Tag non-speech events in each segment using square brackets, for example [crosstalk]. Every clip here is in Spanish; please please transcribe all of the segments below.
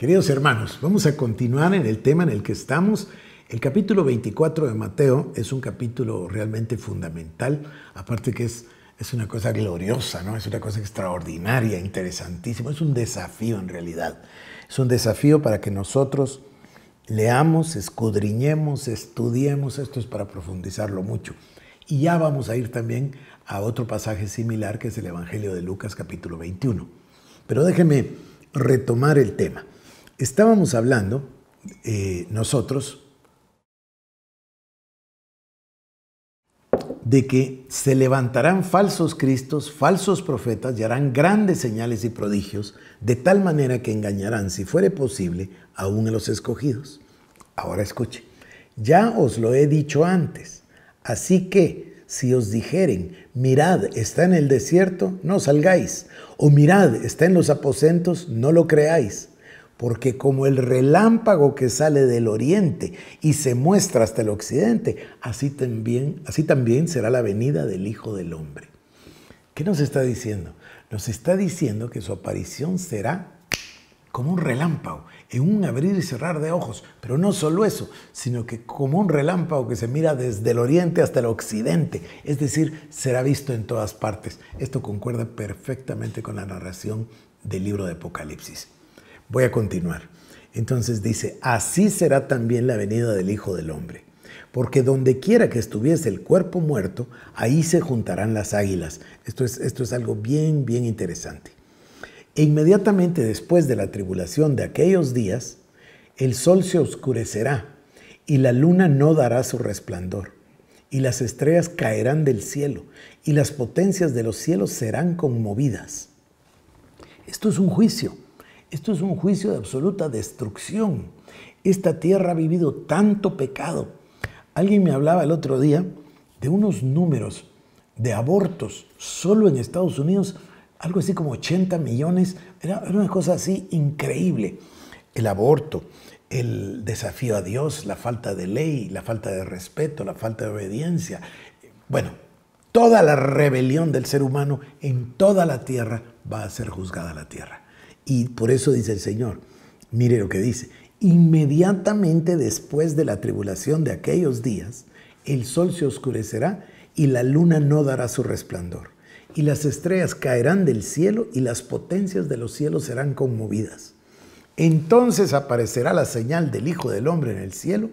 Queridos hermanos, vamos a continuar en el tema en el que estamos. El capítulo 24 de Mateo es un capítulo realmente fundamental, aparte que es, es una cosa gloriosa, ¿no? es una cosa extraordinaria, interesantísima, es un desafío en realidad. Es un desafío para que nosotros leamos, escudriñemos, estudiemos, esto es para profundizarlo mucho. Y ya vamos a ir también a otro pasaje similar que es el Evangelio de Lucas capítulo 21. Pero déjenme retomar el tema estábamos hablando eh, nosotros de que se levantarán falsos cristos, falsos profetas y harán grandes señales y prodigios, de tal manera que engañarán, si fuere posible, aún a los escogidos. Ahora escuche, ya os lo he dicho antes, así que si os dijeren, mirad, está en el desierto, no salgáis, o mirad, está en los aposentos, no lo creáis porque como el relámpago que sale del oriente y se muestra hasta el occidente, así también, así también será la venida del Hijo del Hombre. ¿Qué nos está diciendo? Nos está diciendo que su aparición será como un relámpago, en un abrir y cerrar de ojos, pero no solo eso, sino que como un relámpago que se mira desde el oriente hasta el occidente, es decir, será visto en todas partes. Esto concuerda perfectamente con la narración del libro de Apocalipsis. Voy a continuar. Entonces dice, así será también la venida del Hijo del Hombre. Porque donde quiera que estuviese el cuerpo muerto, ahí se juntarán las águilas. Esto es, esto es algo bien, bien interesante. E inmediatamente después de la tribulación de aquellos días, el sol se oscurecerá y la luna no dará su resplandor y las estrellas caerán del cielo y las potencias de los cielos serán conmovidas. Esto es un juicio. Esto es un juicio de absoluta destrucción. Esta tierra ha vivido tanto pecado. Alguien me hablaba el otro día de unos números de abortos solo en Estados Unidos, algo así como 80 millones. Era, una cosa así increíble. El aborto, el desafío a Dios, la falta de ley, la falta de respeto, la falta de obediencia. Bueno, toda la rebelión del ser humano en toda la tierra va a ser juzgada la tierra. Y por eso dice el Señor, mire lo que dice, inmediatamente después de la tribulación de aquellos días, el sol se oscurecerá y la luna no dará su resplandor. Y las estrellas caerán del cielo y las potencias de los cielos serán conmovidas. Entonces aparecerá la señal del Hijo del Hombre en el cielo,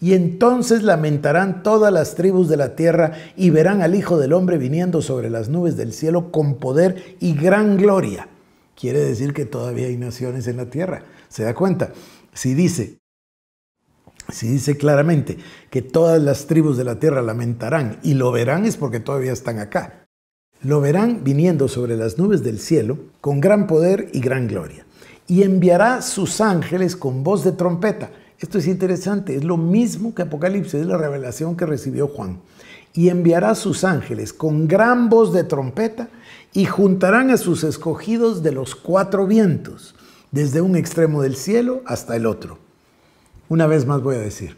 y entonces lamentarán todas las tribus de la tierra y verán al Hijo del Hombre viniendo sobre las nubes del cielo con poder y gran gloria quiere decir que todavía hay naciones en la tierra. ¿Se da cuenta? Si dice, si dice claramente que todas las tribus de la tierra lamentarán y lo verán es porque todavía están acá. Lo verán viniendo sobre las nubes del cielo con gran poder y gran gloria. Y enviará sus ángeles con voz de trompeta. Esto es interesante, es lo mismo que Apocalipsis, es la revelación que recibió Juan y enviará sus ángeles con gran voz de trompeta y juntarán a sus escogidos de los cuatro vientos, desde un extremo del cielo hasta el otro. Una vez más voy a decir,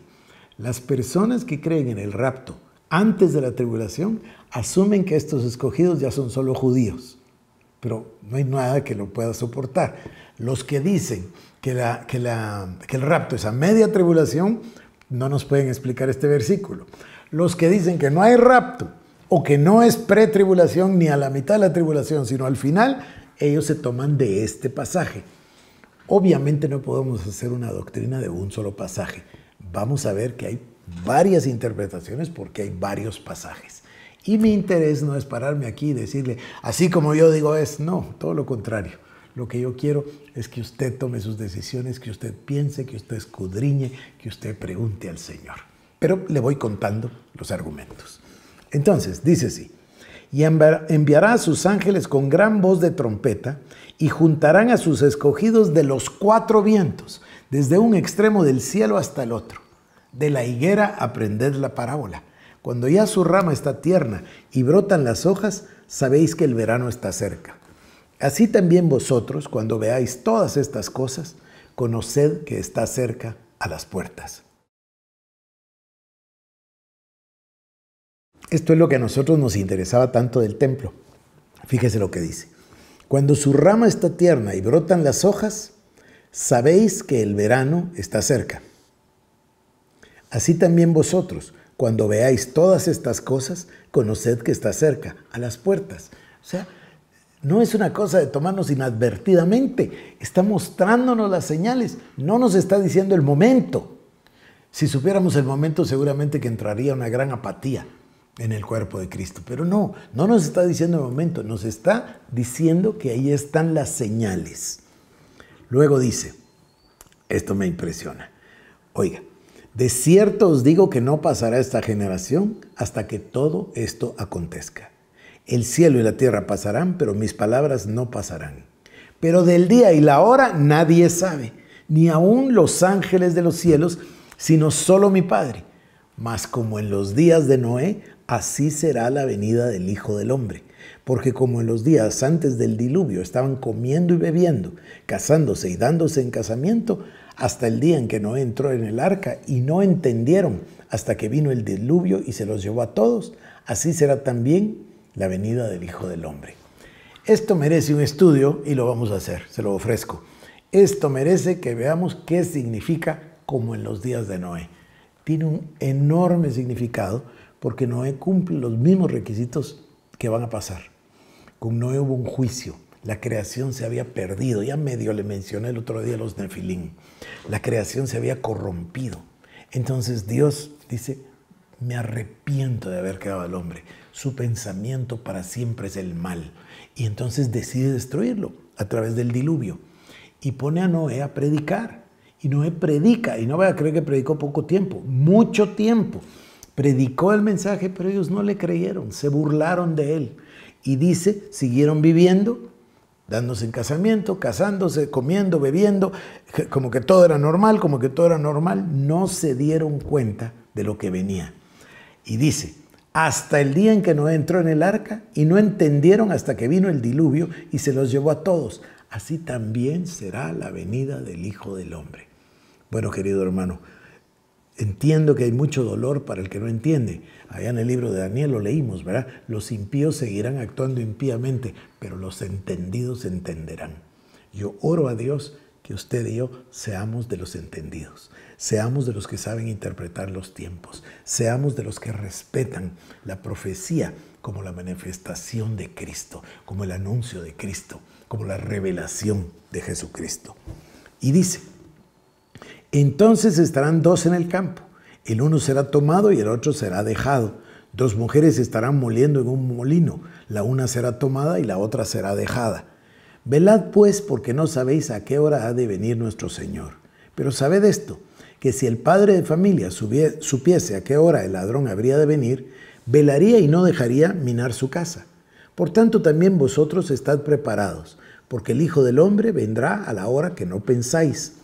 las personas que creen en el rapto antes de la tribulación asumen que estos escogidos ya son solo judíos, pero no hay nada que lo pueda soportar. Los que dicen que, que el rapto es a media tribulación, no nos pueden explicar este versículo los que dicen que no hay rapto o que no es pretribulación ni a la mitad de la tribulación, sino al final, ellos se toman de este pasaje. Obviamente no podemos hacer una doctrina de un solo pasaje. Vamos a ver que hay varias interpretaciones porque hay varios pasajes. Y mi interés no es pararme aquí y decirle, así como yo digo es, no, todo lo contrario. Lo que yo quiero es que usted tome sus decisiones, que usted piense, que usted escudriñe, que usted pregunte al Señor. Pero le voy contando los argumentos. Entonces, dice así, y enviará a sus ángeles con gran voz de trompeta, y juntarán a sus escogidos de los cuatro vientos, desde un extremo del cielo hasta el otro. De la higuera aprended la parábola. Cuando ya su rama está tierna y brotan las hojas, sabéis que el verano está cerca. Así también vosotros, cuando veáis todas estas cosas, conoced que está cerca a las puertas. Esto es lo que a nosotros nos interesaba tanto del templo. Fíjese lo que dice. Cuando su rama está tierna y brotan las hojas, sabéis que el verano está cerca. Así también vosotros, cuando veáis todas estas cosas, conoced que está cerca, a las puertas. O sea, no es una cosa de tomarnos inadvertidamente, está mostrándonos las señales, no nos está diciendo el momento. Si supiéramos el momento, seguramente que entraría una gran apatía en el cuerpo de Cristo. Pero no, no nos está diciendo el momento, nos está diciendo que ahí están las señales. Luego dice, esto me impresiona, oiga, de cierto os digo que no pasará esta generación hasta que todo esto acontezca. El cielo y la tierra pasarán, pero mis palabras no pasarán. Pero del día y la hora nadie sabe, ni aun los ángeles de los cielos, sino solo mi Padre. Mas como en los días de Noé, Así será la venida del Hijo del Hombre. Porque como en los días antes del diluvio estaban comiendo y bebiendo, casándose y dándose en casamiento, hasta el día en que no entró en el arca y no entendieron hasta que vino el diluvio y se los llevó a todos, así será también la venida del Hijo del Hombre. Esto merece un estudio y lo vamos a hacer, se lo ofrezco. Esto merece que veamos qué significa como en los días de Noé. Tiene un enorme significado porque Noé cumple los mismos requisitos que van a pasar. Con Noé hubo un juicio. La creación se había perdido. Ya medio le mencioné el otro día los nefilín. La creación se había corrompido. Entonces Dios dice, me arrepiento de haber creado al hombre. Su pensamiento para siempre es el mal. Y entonces decide destruirlo a través del diluvio. Y pone a Noé a predicar. Y Noé predica. Y no va a creer que predicó poco tiempo, mucho tiempo predicó el mensaje, pero ellos no le creyeron, se burlaron de él. Y dice, siguieron viviendo, dándose en casamiento, casándose, comiendo, bebiendo, como que todo era normal, como que todo era normal, no se dieron cuenta de lo que venía. Y dice, hasta el día en que no entró en el arca y no entendieron hasta que vino el diluvio y se los llevó a todos. Así también será la venida del Hijo del Hombre. Bueno, querido hermano, Entiendo que hay mucho dolor para el que no entiende. Allá en el libro de Daniel lo leímos, ¿verdad? Los impíos seguirán actuando impíamente, pero los entendidos entenderán. Yo oro a Dios que usted y yo seamos de los entendidos, seamos de los que saben interpretar los tiempos, seamos de los que respetan la profecía como la manifestación de Cristo, como el anuncio de Cristo, como la revelación de Jesucristo. Y dice, entonces estarán dos en el campo, el uno será tomado y el otro será dejado. Dos mujeres estarán moliendo en un molino, la una será tomada y la otra será dejada. Velad pues porque no sabéis a qué hora ha de venir nuestro Señor. Pero sabed esto, que si el padre de familia supiese a qué hora el ladrón habría de venir, velaría y no dejaría minar su casa. Por tanto también vosotros estad preparados, porque el Hijo del Hombre vendrá a la hora que no pensáis.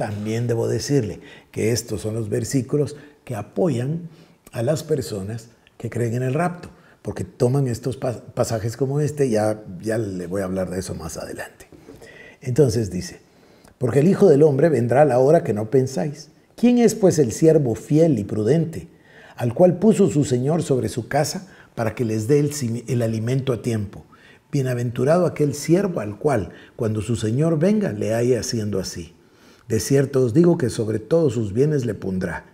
También debo decirle que estos son los versículos que apoyan a las personas que creen en el rapto, porque toman estos pasajes como este, ya, ya le voy a hablar de eso más adelante. Entonces dice, porque el Hijo del Hombre vendrá a la hora que no pensáis. ¿Quién es pues el siervo fiel y prudente, al cual puso su Señor sobre su casa para que les dé el, el alimento a tiempo? Bienaventurado aquel siervo al cual, cuando su Señor venga, le haya haciendo así. De cierto os digo que sobre todos sus bienes le pondrá.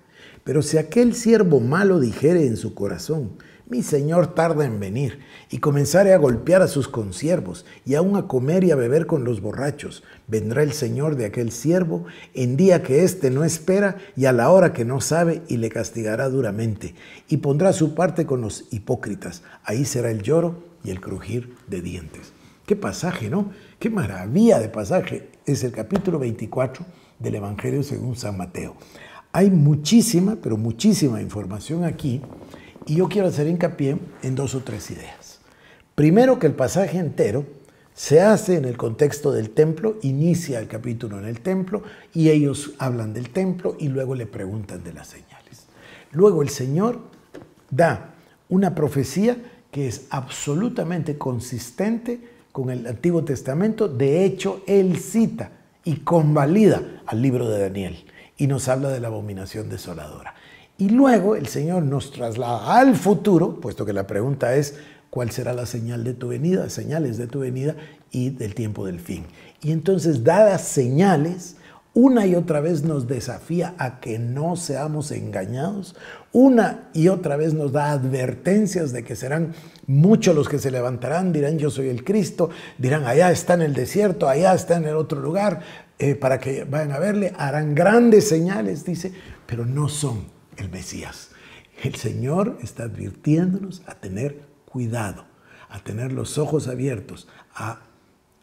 Pero si aquel siervo malo dijere en su corazón, mi señor tarda en venir, y comenzare a golpear a sus consiervos, y aún a comer y a beber con los borrachos, vendrá el señor de aquel siervo en día que éste no espera y a la hora que no sabe, y le castigará duramente, y pondrá su parte con los hipócritas. Ahí será el lloro y el crujir de dientes. Qué pasaje, ¿no? Qué maravilla de pasaje. Es el capítulo 24 del Evangelio según San Mateo. Hay muchísima, pero muchísima información aquí y yo quiero hacer hincapié en dos o tres ideas. Primero que el pasaje entero se hace en el contexto del templo, inicia el capítulo en el templo y ellos hablan del templo y luego le preguntan de las señales. Luego el Señor da una profecía que es absolutamente consistente con el Antiguo Testamento. De hecho, él cita y convalida al libro de Daniel y nos habla de la abominación desoladora. Y luego el Señor nos traslada al futuro, puesto que la pregunta es, ¿cuál será la señal de tu venida? Señales de tu venida y del tiempo del fin. Y entonces, dadas señales, una y otra vez nos desafía a que no seamos engañados, una y otra vez nos da advertencias de que serán Muchos los que se levantarán dirán, yo soy el Cristo, dirán, allá está en el desierto, allá está en el otro lugar, eh, para que vayan a verle, harán grandes señales, dice, pero no son el Mesías. El Señor está advirtiéndonos a tener cuidado, a tener los ojos abiertos, a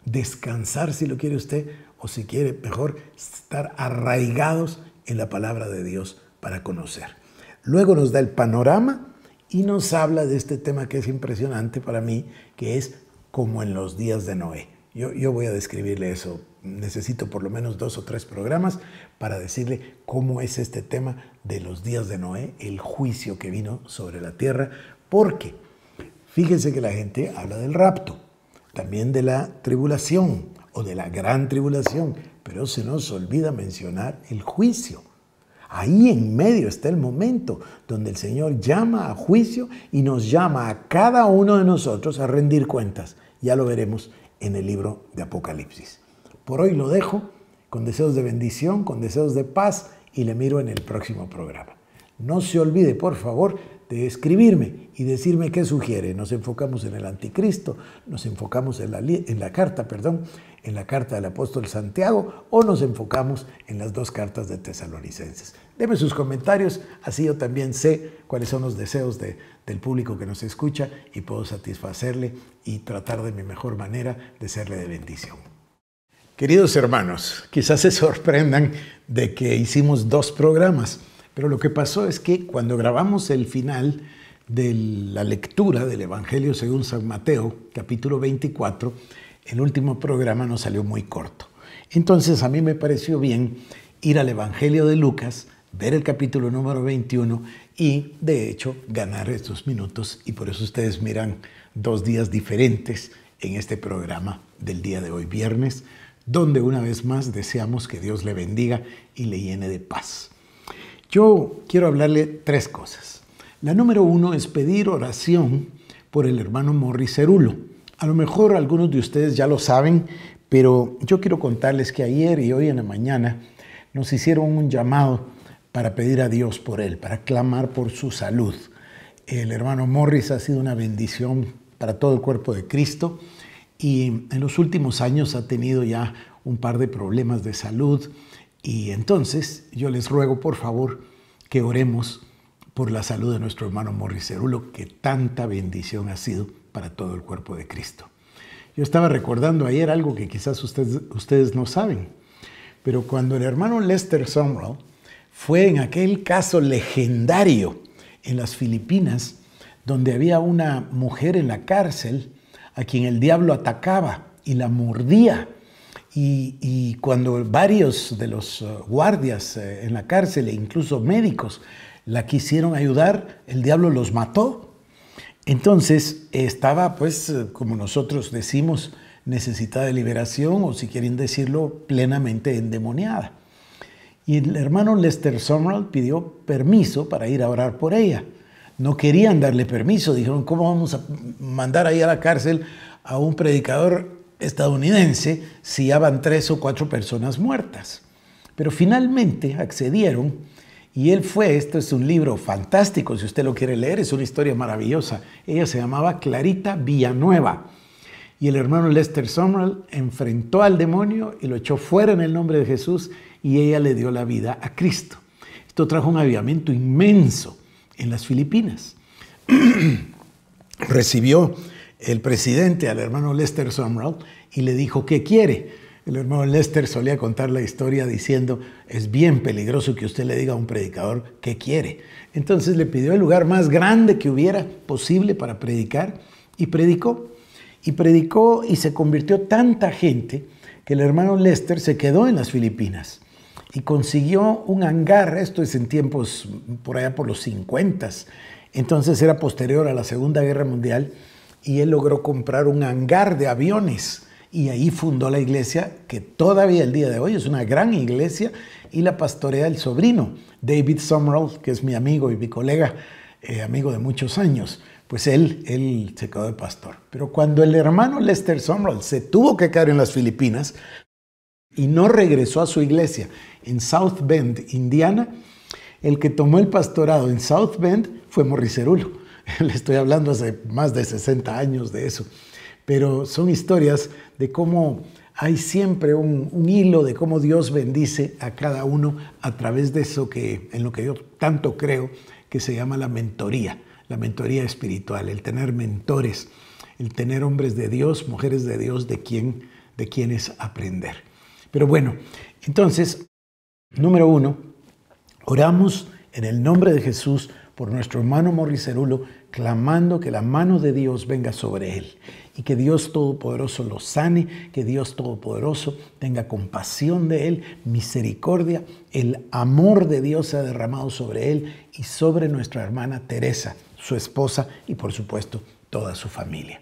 descansar si lo quiere usted, o si quiere, mejor, estar arraigados en la palabra de Dios para conocer. Luego nos da el panorama y nos habla de este tema que es impresionante para mí, que es como en los días de Noé. Yo, yo, voy a describirle eso. Necesito por lo menos dos o tres programas para decirle cómo es este tema de los días de Noé, el juicio que vino sobre la tierra, porque fíjense que la gente habla del rapto, también de la tribulación o de la gran tribulación, pero se nos olvida mencionar el juicio. Ahí en medio está el momento donde el Señor llama a juicio y nos llama a cada uno de nosotros a rendir cuentas. Ya lo veremos en el libro de Apocalipsis. Por hoy lo dejo con deseos de bendición, con deseos de paz y le miro en el próximo programa. No se olvide, por favor, de escribirme y decirme qué sugiere. Nos enfocamos en el anticristo, nos enfocamos en la, carta, perdón, en la carta del apóstol Santiago o nos enfocamos en las dos cartas de tesalonicenses. Deme sus comentarios, así yo también sé cuáles son los deseos del público que nos escucha y puedo satisfacerle y tratar de mi mejor manera de serle de bendición. Queridos hermanos, quizás se sorprendan de que hicimos dos programas pero lo que pasó es que cuando grabamos el final de la lectura del Evangelio según San Mateo, capítulo 24, el último programa nos salió muy corto. Entonces a mí me pareció bien ir al Evangelio de Lucas, ver el capítulo número 21 y de hecho ganar estos minutos y por eso ustedes miran dos días diferentes en este programa del día de hoy viernes, donde una vez más deseamos que Dios le bendiga y le llene de paz. Yo quiero hablarle tres cosas. La número uno es pedir oración por el hermano Morris Cerulo. A lo mejor algunos de ustedes ya lo saben, pero yo quiero contarles que ayer y hoy en la mañana nos hicieron un llamado para pedir a Dios por él, para clamar por su salud. El hermano Morris ha sido una bendición para todo el cuerpo de Cristo y en los últimos años ha tenido ya un par de problemas de salud y entonces yo les ruego, por favor, que oremos por la salud de nuestro hermano Morris Cerulo, que tanta bendición ha sido para todo el cuerpo de Cristo. Yo estaba recordando ayer algo que quizás ustedes, no saben, pero cuando el hermano Lester Sumrall fue en aquel caso legendario en las Filipinas, donde había una mujer en la cárcel a quien el diablo atacaba y la mordía y, cuando varios de los eh, guardias eh, en la cárcel e incluso médicos la quisieron ayudar, el diablo los mató. Entonces estaba, pues, eh, como nosotros decimos, necesitada de liberación o si quieren decirlo, plenamente endemoniada. Y el hermano Lester Summerall pidió permiso para ir a orar por ella. No querían darle permiso, dijeron, ¿cómo vamos a mandar ahí a la cárcel a un predicador estadounidense si habían tres o cuatro personas muertas. Pero finalmente accedieron y él fue, esto es un libro fantástico, si usted lo quiere leer, es una historia maravillosa. Ella se llamaba Clarita Villanueva y el hermano Lester Sumrall enfrentó al demonio y lo echó fuera en el nombre de Jesús y ella le dio la vida a Cristo. Esto trajo un avivamiento inmenso en las Filipinas. [clears throat] Recibió el presidente al hermano Lester Sumrall y le dijo, ¿qué quiere? El hermano Lester solía contar la historia diciendo, es bien peligroso que usted le diga a un predicador qué quiere. Entonces le pidió el lugar más grande que hubiera posible para predicar y predicó. Y predicó y se convirtió tanta gente que el hermano Lester se quedó en las Filipinas y consiguió un hangar, esto es en tiempos por allá por los 50, entonces era posterior a la Segunda Guerra Mundial, y él logró comprar un hangar de aviones y ahí fundó la iglesia que todavía el día de hoy es una gran iglesia y la pastorea el sobrino, David Summerall, que es mi amigo y mi colega, eh, amigo de muchos años. Pues él, él se quedó de pastor. Pero cuando el hermano Lester Summerall se tuvo que quedar en las Filipinas y no regresó a su iglesia en South Bend, Indiana, el que tomó el pastorado en South Bend fue Morricerulo [laughs] Le estoy hablando hace más de 60 años de eso. Pero son historias de cómo hay siempre un, hilo de cómo Dios bendice a cada uno a través de eso que en lo que yo tanto creo que se llama la mentoría, la mentoría espiritual, el tener mentores, el tener hombres de Dios, mujeres de Dios de quién, de quienes aprender. Pero bueno, entonces número uno, oramos en el nombre de Jesús por nuestro hermano Morricerulo, clamando que la mano de Dios venga sobre él y que Dios Todopoderoso lo sane, que Dios Todopoderoso tenga compasión de él, misericordia, el amor de Dios se ha derramado sobre él y sobre nuestra hermana Teresa, su esposa y por supuesto toda su familia.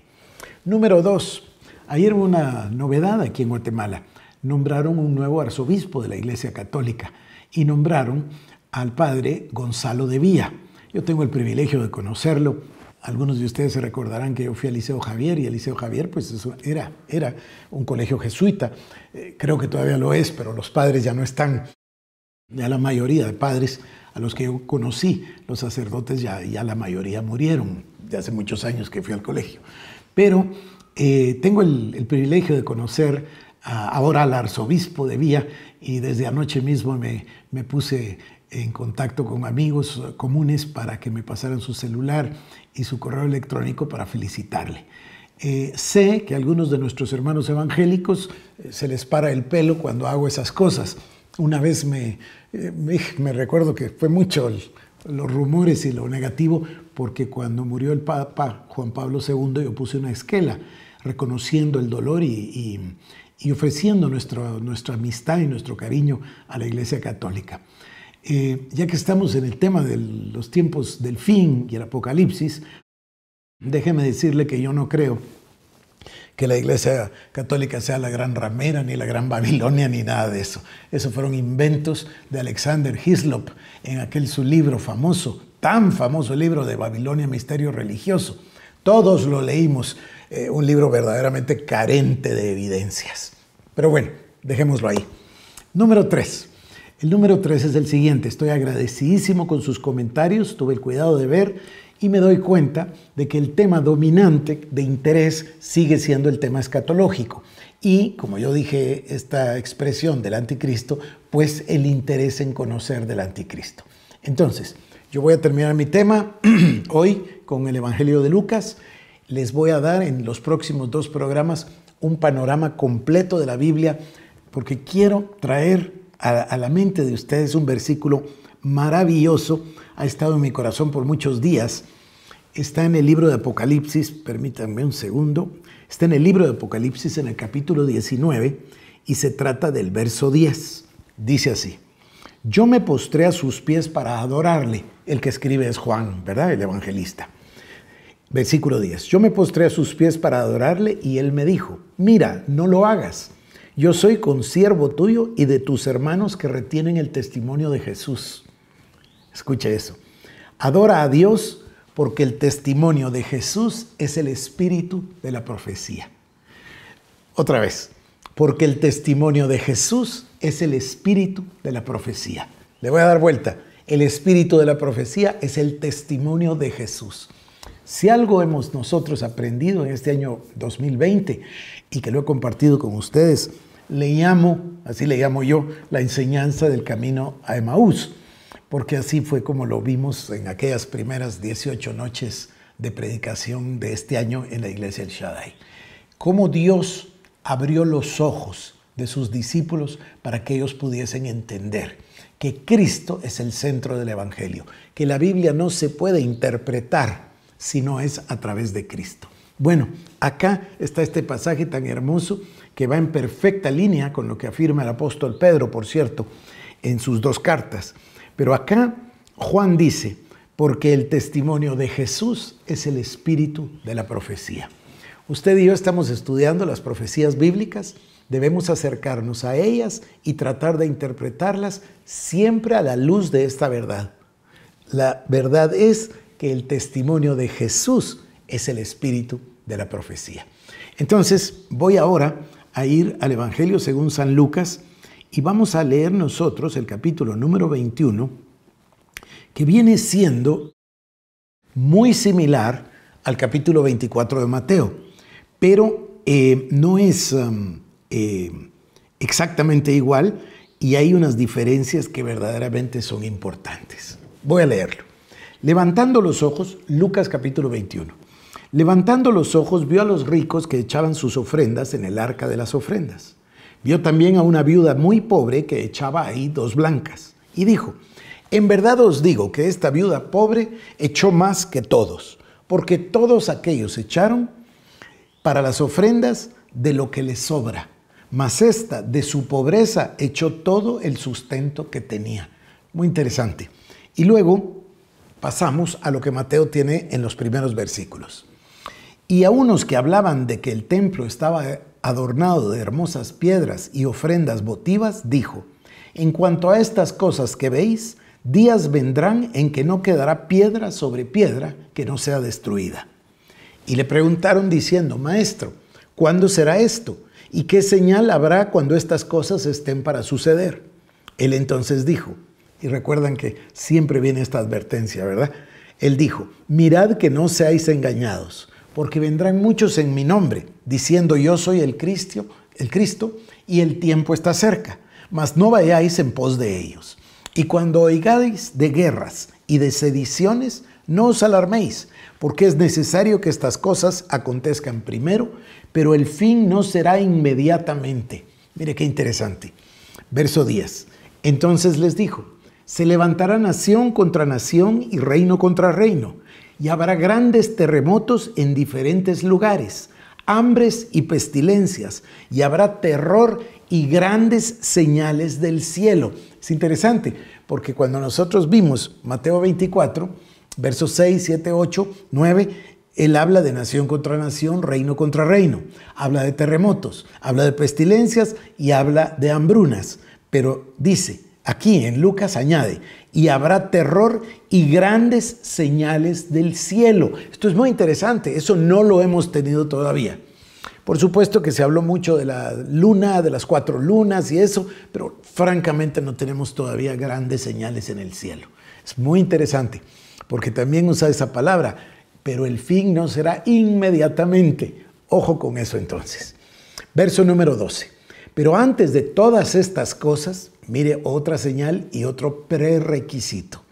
Número dos, ayer hubo una novedad aquí en Guatemala. Nombraron un nuevo arzobispo de la Iglesia Católica y nombraron al padre Gonzalo de Vía yo tengo el privilegio de conocerlo. Algunos de ustedes se recordarán que yo fui al Liceo Javier y el Liceo Javier pues era, era un colegio jesuita. Eh, creo que todavía lo es, pero los padres ya no están. Ya la mayoría de padres a los que yo conocí, los sacerdotes, ya, ya la mayoría murieron de hace muchos años que fui al colegio. Pero eh, tengo el, privilegio de conocer ahora al arzobispo de Vía y desde anoche mismo me, me puse en contacto con amigos comunes para que me pasaran su celular y su correo electrónico para felicitarle. Eh, sé que a algunos de nuestros hermanos evangélicos eh, se les para el pelo cuando hago esas cosas. Una vez me eh, recuerdo que fue mucho los rumores y lo negativo, porque cuando murió el Papa Juan Pablo II yo puse una esquela reconociendo el dolor y, ofreciendo nuestra amistad y nuestro cariño a la Iglesia Católica. Eh, ya que estamos en el tema de los tiempos del fin y el apocalipsis, déjeme decirle que yo no creo que la Iglesia Católica sea la gran ramera, ni la gran Babilonia, ni nada de eso. Esos fueron inventos de Alexander Hislop en aquel su libro famoso, tan famoso libro de Babilonia, Misterio Religioso. Todos lo leímos, eh, un libro verdaderamente carente de evidencias. Pero bueno, dejémoslo ahí. Número tres el número tres es el siguiente. Estoy agradecidísimo con sus comentarios, tuve el cuidado de ver y me doy cuenta de que el tema dominante de interés sigue siendo el tema escatológico. Y, como yo dije, esta expresión del anticristo, pues el interés en conocer del anticristo. Entonces, yo voy a terminar mi tema [clears throat] hoy con el Evangelio de Lucas. Les voy a dar en los próximos dos programas un panorama completo de la Biblia porque quiero traer a, la mente de ustedes un versículo maravilloso, ha estado en mi corazón por muchos días. Está en el libro de Apocalipsis, permítanme un segundo, está en el libro de Apocalipsis en el capítulo 19 y se trata del verso 10. Dice así, yo me postré a sus pies para adorarle. El que escribe es Juan, ¿verdad? El evangelista. Versículo 10, yo me postré a sus pies para adorarle y él me dijo, mira, no lo hagas yo soy consiervo tuyo y de tus hermanos que retienen el testimonio de Jesús. Escuche eso. Adora a Dios porque el testimonio de Jesús es el espíritu de la profecía. Otra vez, porque el testimonio de Jesús es el espíritu de la profecía. Le voy a dar vuelta. El espíritu de la profecía es el testimonio de Jesús. Si algo hemos nosotros aprendido en este año 2020 y que lo he compartido con ustedes, le llamo, así le llamo yo, la enseñanza del camino a Emaús, porque así fue como lo vimos en aquellas primeras 18 noches de predicación de este año en la iglesia del Shaddai. Cómo Dios abrió los ojos de sus discípulos para que ellos pudiesen entender que Cristo es el centro del Evangelio, que la Biblia no se puede interpretar no es a través de Cristo. Bueno, acá está este pasaje tan hermoso que va en perfecta línea con lo que afirma el apóstol Pedro, por cierto, en sus dos cartas. Pero acá Juan dice, porque el testimonio de Jesús es el espíritu de la profecía. Usted y yo estamos estudiando las profecías bíblicas, debemos acercarnos a ellas y tratar de interpretarlas siempre a la luz de esta verdad. La verdad es que el testimonio de Jesús es el espíritu de la profecía. Entonces, voy ahora a ir al Evangelio según San Lucas y vamos a leer nosotros el capítulo número 21, que viene siendo muy similar al capítulo 24 de Mateo, pero eh, no es um, eh, exactamente igual y hay unas diferencias que verdaderamente son importantes. Voy a leerlo. Levantando los ojos, Lucas capítulo 21. Levantando los ojos vio a los ricos que echaban sus ofrendas en el arca de las ofrendas. Vio también a una viuda muy pobre que echaba ahí dos blancas. Y dijo, en verdad os digo que esta viuda pobre echó más que todos, porque todos aquellos echaron para las ofrendas de lo que les sobra, mas esta de su pobreza echó todo el sustento que tenía. Muy interesante. Y luego pasamos a lo que Mateo tiene en los primeros versículos. Y a unos que hablaban de que el templo estaba adornado de hermosas piedras y ofrendas votivas, dijo, en cuanto a estas cosas que veis, días vendrán en que no quedará piedra sobre piedra que no sea destruida. Y le preguntaron diciendo, Maestro, ¿cuándo será esto? ¿Y qué señal habrá cuando estas cosas estén para suceder? Él entonces dijo, y recuerdan que siempre viene esta advertencia, ¿verdad? Él dijo, mirad que no seáis engañados, porque vendrán muchos en mi nombre, diciendo yo soy el Cristo, el Cristo, y el tiempo está cerca, mas no vayáis en pos de ellos. Y cuando oigáis de guerras y de sediciones, no os alarméis, porque es necesario que estas cosas acontezcan primero, pero el fin no será inmediatamente. Mire qué interesante. Verso 10. Entonces les dijo, se levantará nación contra nación y reino contra reino, y habrá grandes terremotos en diferentes lugares, hambres y pestilencias, y habrá terror y grandes señales del cielo. Es interesante, porque cuando nosotros vimos Mateo 24, versos 6, 7, 8, 9, él habla de nación contra nación, reino contra reino, habla de terremotos, habla de pestilencias y habla de hambrunas, pero dice, Aquí en Lucas añade, y habrá terror y grandes señales del cielo. Esto es muy interesante, eso no lo hemos tenido todavía. Por supuesto que se habló mucho de la luna, de las cuatro lunas y eso, pero francamente no tenemos todavía grandes señales en el cielo. Es muy interesante, porque también usa esa palabra, pero el fin no será inmediatamente. Ojo con eso entonces. Verso número 12. Pero antes de todas estas cosas, mire otra señal y otro prerequisito.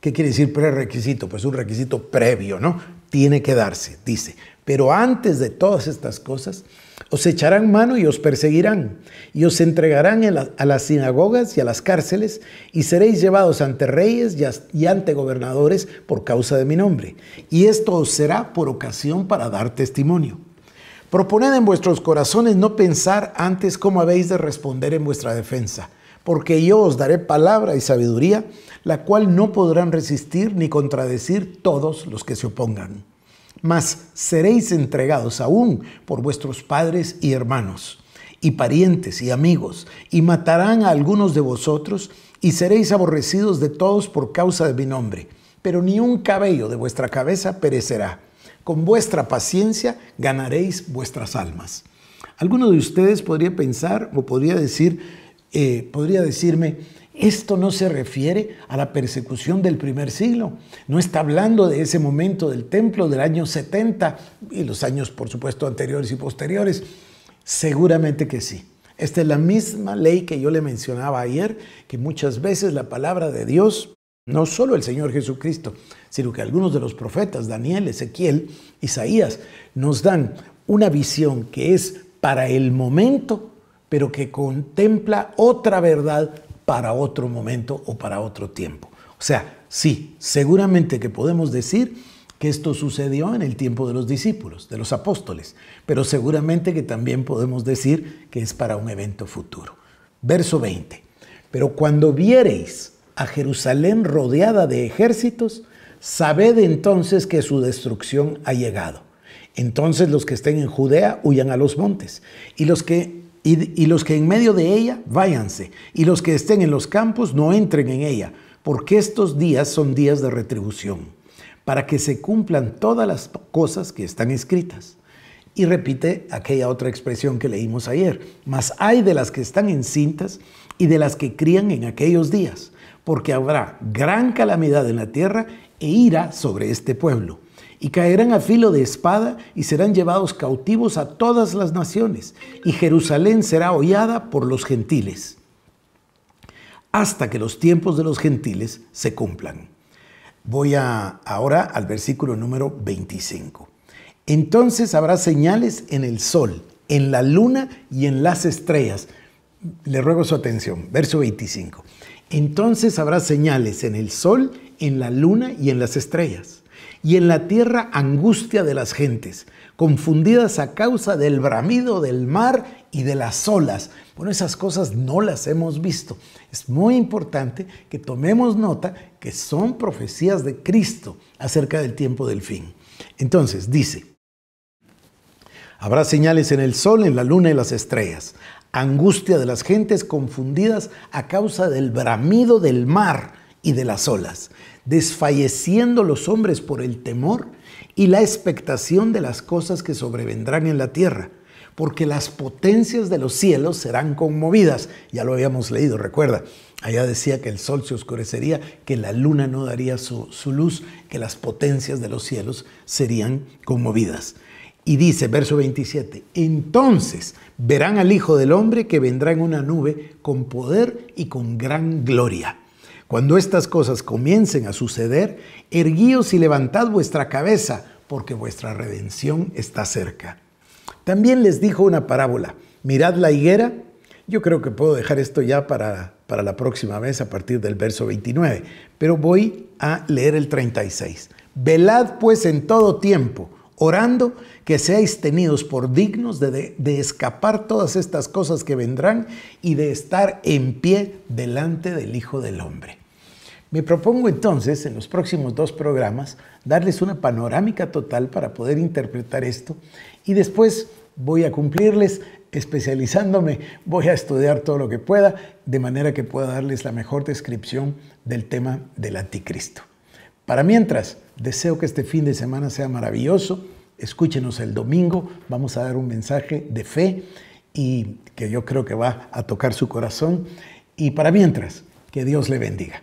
¿Qué quiere decir prerequisito? Pues un requisito previo, ¿no? Tiene que darse, dice. Pero antes de todas estas cosas, os echarán mano y os perseguirán, y os entregarán a las sinagogas y a las cárceles, y seréis llevados ante reyes y, y ante gobernadores por causa de mi nombre. Y esto os será por ocasión para dar testimonio. Proponed en vuestros corazones no pensar antes cómo habéis de responder en vuestra defensa, porque yo os daré palabra y sabiduría, la cual no podrán resistir ni contradecir todos los que se opongan. Mas seréis entregados aún por vuestros padres y hermanos, y parientes y amigos, y matarán a algunos de vosotros, y seréis aborrecidos de todos por causa de mi nombre, pero ni un cabello de vuestra cabeza perecerá con vuestra paciencia ganaréis vuestras almas. Alguno de ustedes podría pensar o podría decir, eh, podría decirme, esto no se refiere a la persecución del primer siglo. No está hablando de ese momento del templo del año 70 y los años, por supuesto, anteriores y posteriores. Seguramente que sí. Esta es la misma ley que yo le mencionaba ayer, que muchas veces la palabra de Dios no solo el Señor Jesucristo, sino que algunos de los profetas, Daniel, Ezequiel, Isaías, nos dan una visión que es para el momento, pero que contempla otra verdad para otro momento o para otro tiempo. O sea, sí, seguramente que podemos decir que esto sucedió en el tiempo de los discípulos, de los apóstoles, pero seguramente que también podemos decir que es para un evento futuro. Verso 20. Pero cuando viereis a Jerusalén rodeada de ejércitos, sabed entonces que su destrucción ha llegado. Entonces los que estén en Judea huyan a los montes, y los que y, los que en medio de ella, váyanse, y los que estén en los campos, no entren en ella, porque estos días son días de retribución, para que se cumplan todas las cosas que están escritas. Y repite aquella otra expresión que leímos ayer, mas hay de las que están encintas y de las que crían en aquellos días, porque habrá gran calamidad en la tierra e ira sobre este pueblo. Y caerán a filo de espada y serán llevados cautivos a todas las naciones, y Jerusalén será hollada por los gentiles, hasta que los tiempos de los gentiles se cumplan. Voy a, ahora al versículo número 25. Entonces habrá señales en el sol, en la luna y en las estrellas. Le ruego su atención. Verso 25. Entonces habrá señales en el sol, en la luna y en las estrellas. Y en la tierra angustia de las gentes, confundidas a causa del bramido del mar y de las olas. Bueno, esas cosas no las hemos visto. Es muy importante que tomemos nota que son profecías de Cristo acerca del tiempo del fin. Entonces, dice, habrá señales en el sol, en la luna y en las estrellas angustia de las gentes confundidas a causa del bramido del mar y de las olas, desfalleciendo los hombres por el temor y la expectación de las cosas que sobrevendrán en la tierra, porque las potencias de los cielos serán conmovidas. Ya lo habíamos leído, recuerda. Allá decía que el sol se oscurecería, que la luna no daría su, su luz, que las potencias de los cielos serían conmovidas. Y dice, verso 27, entonces verán al Hijo del Hombre que vendrá en una nube con poder y con gran gloria. Cuando estas cosas comiencen a suceder, erguíos y levantad vuestra cabeza, porque vuestra redención está cerca. También les dijo una parábola, mirad la higuera, yo creo que puedo dejar esto ya para, la próxima vez a partir del verso 29, pero voy a leer el 36. Velad pues en todo tiempo, orando que seáis tenidos por dignos de, escapar todas estas cosas que vendrán y de estar en pie delante del Hijo del Hombre. Me propongo entonces, en los próximos dos programas, darles una panorámica total para poder interpretar esto y después voy a cumplirles especializándome, voy a estudiar todo lo que pueda, de manera que pueda darles la mejor descripción del tema del anticristo. Para mientras, deseo que este fin de semana sea maravilloso. Escúchenos el domingo, vamos a dar un mensaje de fe y que yo creo que va a tocar su corazón. Y para mientras, que Dios le bendiga.